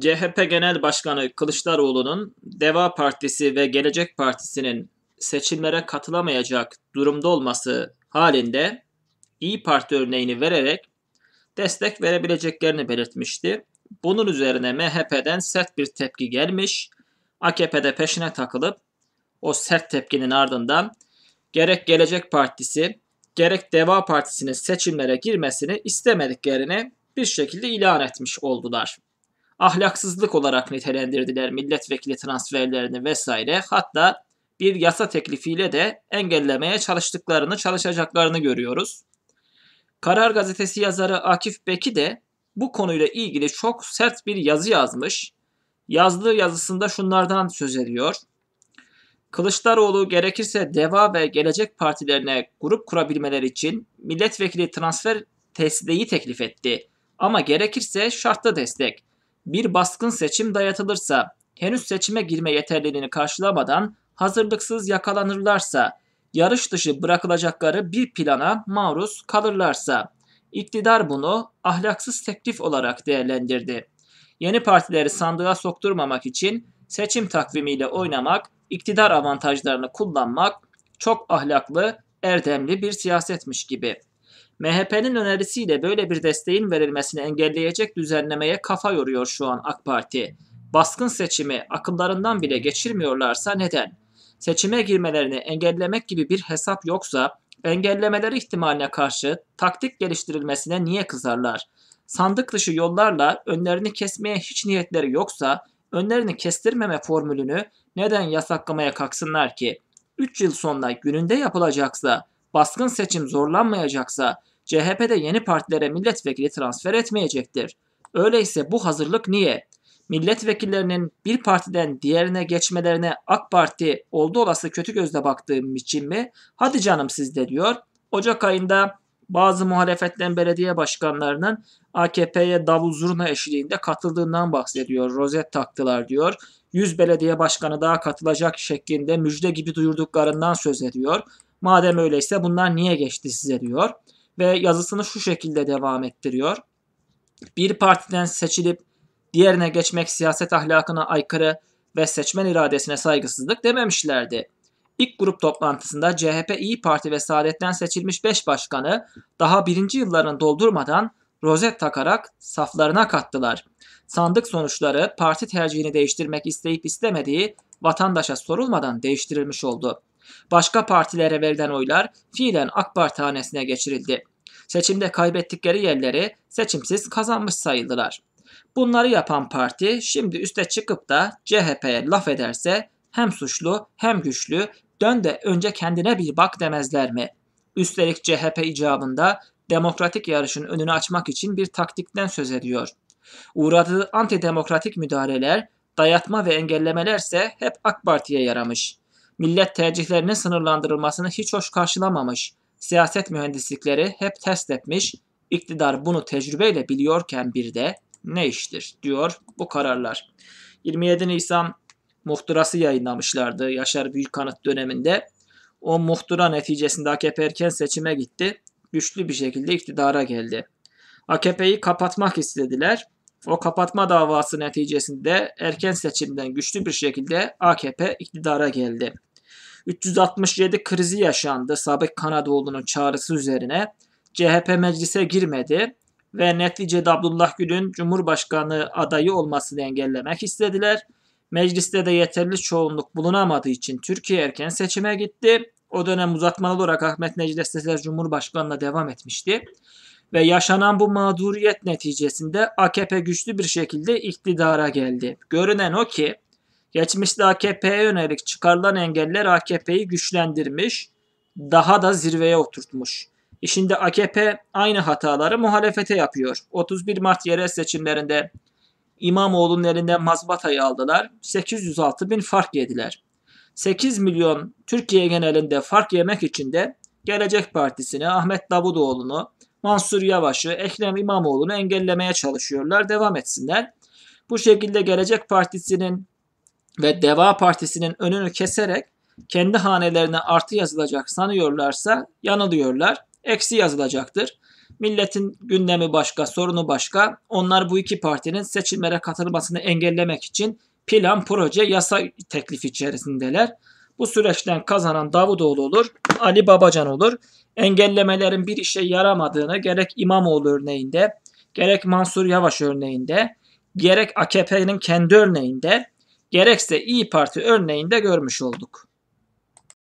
CHP Genel Başkanı Kılıçdaroğlu'nun Deva Partisi ve Gelecek Partisi'nin seçimlere katılamayacak durumda olması halinde İyi Parti örneğini vererek destek verebileceklerini belirtmişti. Bunun üzerine MHP'den sert bir tepki gelmiş. AKP'de peşine takılıp o sert tepkinin ardından gerek Gelecek Partisi gerek Deva Partisi'nin seçimlere girmesini istemediklerini bir şekilde ilan etmiş oldular ahlaksızlık olarak nitelendirdiler milletvekili transferlerini vesaire. Hatta bir yasa teklifiyle de engellemeye çalıştıklarını, çalışacaklarını görüyoruz. Karar gazetesi yazarı Akif Beki de bu konuyla ilgili çok sert bir yazı yazmış. Yazdığı yazısında şunlardan söz ediyor. Kılıçdaroğlu gerekirse DEVA ve Gelecek Partilerine grup kurabilmeler için milletvekili transfer desteği teklif etti. Ama gerekirse şartlı destek bir baskın seçim dayatılırsa, henüz seçime girme yeterliliğini karşılamadan hazırlıksız yakalanırlarsa, yarış dışı bırakılacakları bir plana maruz kalırlarsa, iktidar bunu ahlaksız teklif olarak değerlendirdi. Yeni partileri sandığa sokturmamak için seçim takvimiyle oynamak, iktidar avantajlarını kullanmak çok ahlaklı, erdemli bir siyasetmiş gibi. MHP'nin önerisiyle böyle bir desteğin verilmesini engelleyecek düzenlemeye kafa yoruyor şu an AK Parti. Baskın seçimi akıllarından bile geçirmiyorlarsa neden? Seçime girmelerini engellemek gibi bir hesap yoksa engellemeleri ihtimaline karşı taktik geliştirilmesine niye kızarlar? Sandık dışı yollarla önlerini kesmeye hiç niyetleri yoksa önlerini kestirmeme formülünü neden yasaklamaya kalksınlar ki? 3 yıl sonra gününde yapılacaksa baskın seçim zorlanmayacaksa CHP'de yeni partilere milletvekili transfer etmeyecektir. Öyleyse bu hazırlık niye? Milletvekillerinin bir partiden diğerine geçmelerine AK Parti oldu olası kötü gözle baktığım için mi? Hadi canım de diyor. Ocak ayında bazı muhalefetten belediye başkanlarının AKP'ye davul zurna eşliğinde katıldığından bahsediyor. Rozet taktılar diyor. 100 belediye başkanı daha katılacak şeklinde müjde gibi duyurduklarından söz ediyor. Madem öyleyse bunlar niye geçti size diyor ve yazısını şu şekilde devam ettiriyor. Bir partiden seçilip diğerine geçmek siyaset ahlakına aykırı ve seçmen iradesine saygısızlık dememişlerdi. İlk grup toplantısında CHP İyi Parti ve Saadet'ten seçilmiş 5 başkanı daha birinci yıllarını doldurmadan rozet takarak saflarına kattılar. Sandık sonuçları parti tercihini değiştirmek isteyip istemediği vatandaşa sorulmadan değiştirilmiş oldu. Başka partilere verilen oylar fiilen AK Parti hanesine geçirildi. Seçimde kaybettikleri yerleri seçimsiz kazanmış sayıldılar. Bunları yapan parti şimdi üste çıkıp da CHP'ye laf ederse hem suçlu hem güçlü dön de önce kendine bir bak demezler mi? Üstelik CHP icabında demokratik yarışın önünü açmak için bir taktikten söz ediyor. Uğradığı antidemokratik müdahaleler, dayatma ve engellemelerse hep AK Parti'ye yaramış millet tercihlerinin sınırlandırılmasını hiç hoş karşılamamış, siyaset mühendislikleri hep test etmiş, iktidar bunu tecrübeyle biliyorken bir de ne iştir diyor bu kararlar. 27 Nisan muhtırası yayınlamışlardı Yaşar Büyükanıt döneminde. O muhtıra neticesinde AKP erken seçime gitti. Güçlü bir şekilde iktidara geldi. AKP'yi kapatmak istediler. O kapatma davası neticesinde erken seçimden güçlü bir şekilde AKP iktidara geldi. 367 krizi yaşandı Sabık Kanadoğlu'nun çağrısı üzerine. CHP meclise girmedi ve neticede Abdullah Gül'ün Cumhurbaşkanı adayı olmasını engellemek istediler. Mecliste de yeterli çoğunluk bulunamadığı için Türkiye erken seçime gitti. O dönem uzatmalı olarak Ahmet Necdet Sezer Cumhurbaşkanı'na devam etmişti ve yaşanan bu mağduriyet neticesinde AKP güçlü bir şekilde iktidara geldi. Görünen o ki geçmişte AKP'ye yönelik çıkarılan engeller AKP'yi güçlendirmiş, daha da zirveye oturtmuş. İşinde e AKP aynı hataları muhalefete yapıyor. 31 Mart yerel seçimlerinde İmamoğlu'nun elinden mazbatayı aldılar. 806 bin fark yediler. 8 milyon Türkiye genelinde fark yemek için de Gelecek Partisi'ni, Ahmet Davutoğlu'nu, Mansur Yavaş'ı, Ekrem İmamoğlu'nu engellemeye çalışıyorlar. Devam etsinler. Bu şekilde Gelecek Partisi'nin ve Deva Partisi'nin önünü keserek kendi hanelerine artı yazılacak sanıyorlarsa yanılıyorlar. Eksi yazılacaktır. Milletin gündemi başka, sorunu başka. Onlar bu iki partinin seçimlere katılmasını engellemek için plan, proje, yasa teklifi içerisindeler. Bu süreçten kazanan Davutoğlu olur, Ali Babacan olur. Engellemelerin bir işe yaramadığını gerek İmamoğlu örneğinde, gerek Mansur Yavaş örneğinde, gerek AKP'nin kendi örneğinde, gerekse İyi Parti örneğinde görmüş olduk.